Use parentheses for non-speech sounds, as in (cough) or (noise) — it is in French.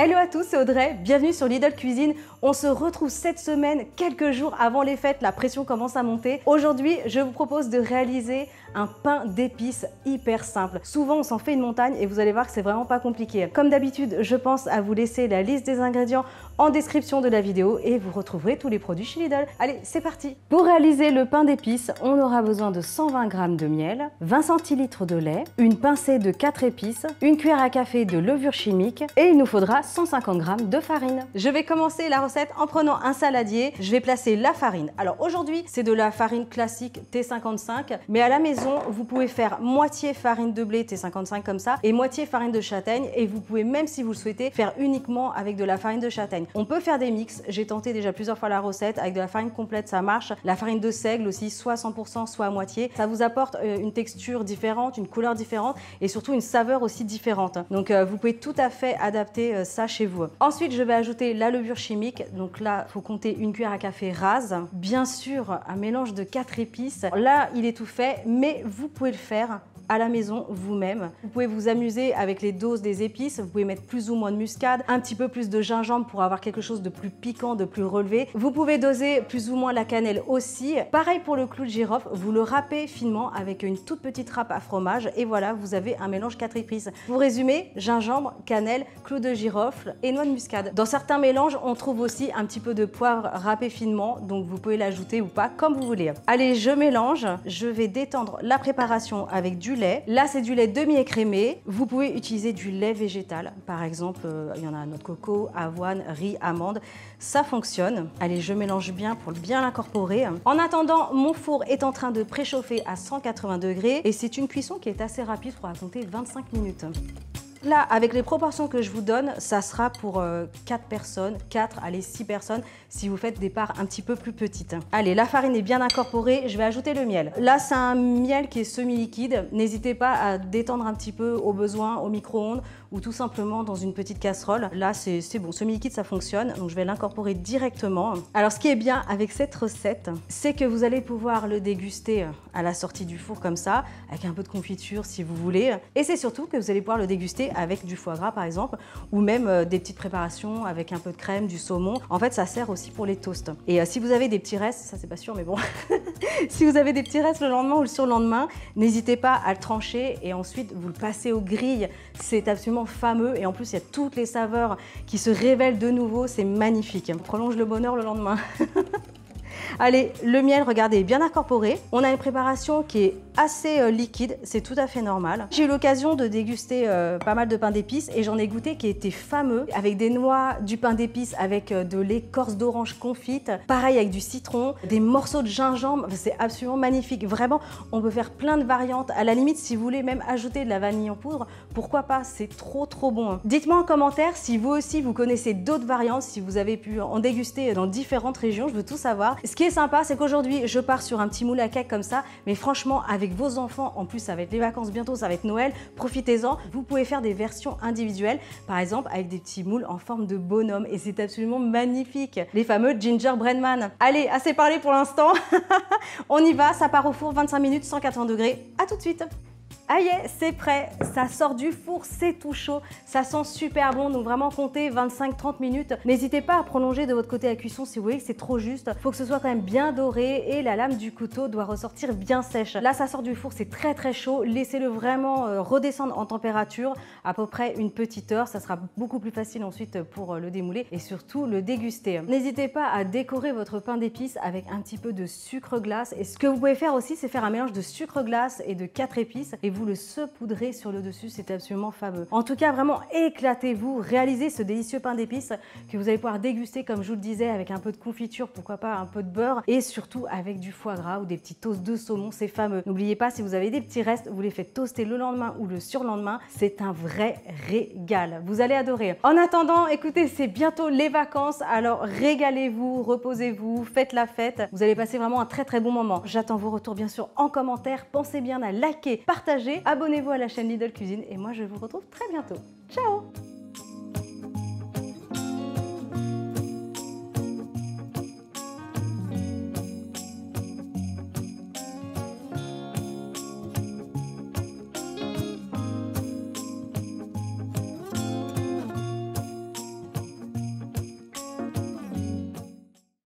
Hello à tous, c'est Audrey, bienvenue sur Lidl Cuisine. On se retrouve cette semaine, quelques jours avant les fêtes, la pression commence à monter. Aujourd'hui, je vous propose de réaliser un pain d'épices hyper simple. Souvent, on s'en fait une montagne et vous allez voir que c'est vraiment pas compliqué. Comme d'habitude, je pense à vous laisser la liste des ingrédients en description de la vidéo et vous retrouverez tous les produits chez Lidl. Allez, c'est parti Pour réaliser le pain d'épices, on aura besoin de 120 g de miel, 20 cl de lait, une pincée de 4 épices, une cuillère à café de levure chimique et il nous faudra 150 g de farine. Je vais commencer la recette en prenant un saladier. Je vais placer la farine. Alors aujourd'hui, c'est de la farine classique T55, mais à la maison, vous pouvez faire moitié farine de blé T55 comme ça et moitié farine de châtaigne et vous pouvez même si vous le souhaitez faire uniquement avec de la farine de châtaigne. On peut faire des mix, j'ai tenté déjà plusieurs fois la recette avec de la farine complète ça marche, la farine de seigle aussi soit 100% soit à moitié. Ça vous apporte euh, une texture différente, une couleur différente et surtout une saveur aussi différente. Donc euh, vous pouvez tout à fait adapter euh, ça chez vous. Ensuite, je vais ajouter la levure chimique. Donc là, faut compter une cuillère à café rase, bien sûr, un mélange de quatre épices. Là, il est tout fait mais vous pouvez le faire à la maison vous-même. Vous pouvez vous amuser avec les doses des épices, vous pouvez mettre plus ou moins de muscade, un petit peu plus de gingembre pour avoir quelque chose de plus piquant, de plus relevé. Vous pouvez doser plus ou moins la cannelle aussi. Pareil pour le clou de girofle, vous le râpez finement avec une toute petite râpe à fromage et voilà, vous avez un mélange quatre épices. Pour résumer, gingembre, cannelle, clou de girofle et noix de muscade. Dans certains mélanges, on trouve aussi un petit peu de poivre râpé finement, donc vous pouvez l'ajouter ou pas comme vous voulez. Allez, je mélange, je vais détendre la préparation avec du Là, c'est du lait demi-écrémé. Vous pouvez utiliser du lait végétal. Par exemple, euh, il y en a noix coco, avoine, riz, amande. Ça fonctionne. Allez, je mélange bien pour bien l'incorporer. En attendant, mon four est en train de préchauffer à 180 degrés et c'est une cuisson qui est assez rapide pour raconter 25 minutes. Là, avec les proportions que je vous donne, ça sera pour 4 euh, personnes, 4, allez 6 personnes, si vous faites des parts un petit peu plus petites. Hein. Allez, la farine est bien incorporée, je vais ajouter le miel. Là, c'est un miel qui est semi-liquide. N'hésitez pas à détendre un petit peu au besoin, au micro-ondes, ou tout simplement dans une petite casserole. Là, c'est bon, semi-liquide, ça fonctionne. Donc, je vais l'incorporer directement. Alors, ce qui est bien avec cette recette, c'est que vous allez pouvoir le déguster euh, à la sortie du four comme ça, avec un peu de confiture si vous voulez. Et c'est surtout que vous allez pouvoir le déguster avec du foie gras, par exemple, ou même euh, des petites préparations avec un peu de crème, du saumon. En fait, ça sert aussi pour les toasts. Et euh, si vous avez des petits restes, ça c'est pas sûr, mais bon... (laughs) (laughs) si vous avez des petits restes le lendemain ou le surlendemain, n'hésitez pas à le trancher et ensuite vous le passez aux grilles. C'est absolument fameux et en plus il y a toutes les saveurs qui se révèlent de nouveau, c'est magnifique. prolonge le bonheur le lendemain. (laughs) Allez, le miel, regardez, bien incorporé. On a une préparation qui est assez euh, liquide, c'est tout à fait normal. J'ai eu l'occasion de déguster euh, pas mal de pain d'épices et j'en ai goûté qui était fameux, avec des noix, du pain d'épices, avec euh, de l'écorce d'orange confite, pareil avec du citron, des morceaux de gingembre, c'est absolument magnifique. Vraiment, on peut faire plein de variantes. À la limite, si vous voulez même ajouter de la vanille en poudre, pourquoi pas, c'est trop trop bon. Hein. Dites-moi en commentaire si vous aussi vous connaissez d'autres variantes, si vous avez pu en déguster dans différentes régions, je veux tout savoir. Ce qui est sympa, c'est qu'aujourd'hui, je pars sur un petit moule à cake comme ça, mais franchement, avec vos enfants. En plus, ça va être les vacances bientôt, ça va être Noël. Profitez-en. Vous pouvez faire des versions individuelles, par exemple avec des petits moules en forme de bonhomme. Et c'est absolument magnifique. Les fameux gingerbread man. Allez, assez parlé pour l'instant. (laughs) On y va. Ça part au four 25 minutes, 180 degrés. À tout de suite. Ah c'est prêt, ça sort du four, c'est tout chaud, ça sent super bon, donc vraiment comptez 25-30 minutes. N'hésitez pas à prolonger de votre côté la cuisson si vous voyez que c'est trop juste. il Faut que ce soit quand même bien doré et la lame du couteau doit ressortir bien sèche. Là, ça sort du four, c'est très très chaud. Laissez-le vraiment euh, redescendre en température à peu près une petite heure. Ça sera beaucoup plus facile ensuite euh, pour euh, le démouler et surtout le déguster. N'hésitez pas à décorer votre pain d'épices avec un petit peu de sucre glace. Et ce que vous pouvez faire aussi, c'est faire un mélange de sucre glace et de quatre épices vous le saupoudrez sur le dessus, c'est absolument fameux. En tout cas, vraiment, éclatez-vous, réalisez ce délicieux pain d'épices que vous allez pouvoir déguster, comme je vous le disais, avec un peu de confiture, pourquoi pas un peu de beurre, et surtout avec du foie gras ou des petits toasts de saumon, c'est fameux. N'oubliez pas, si vous avez des petits restes, vous les faites toaster le lendemain ou le surlendemain, c'est un vrai régal. Vous allez adorer. En attendant, écoutez, c'est bientôt les vacances, alors régalez-vous, reposez-vous, faites la fête. Vous allez passer vraiment un très très bon moment. J'attends vos retours bien sûr en commentaire. Pensez bien à liker, partager abonnez-vous à la chaîne Lidl Cuisine et moi je vous retrouve très bientôt. Ciao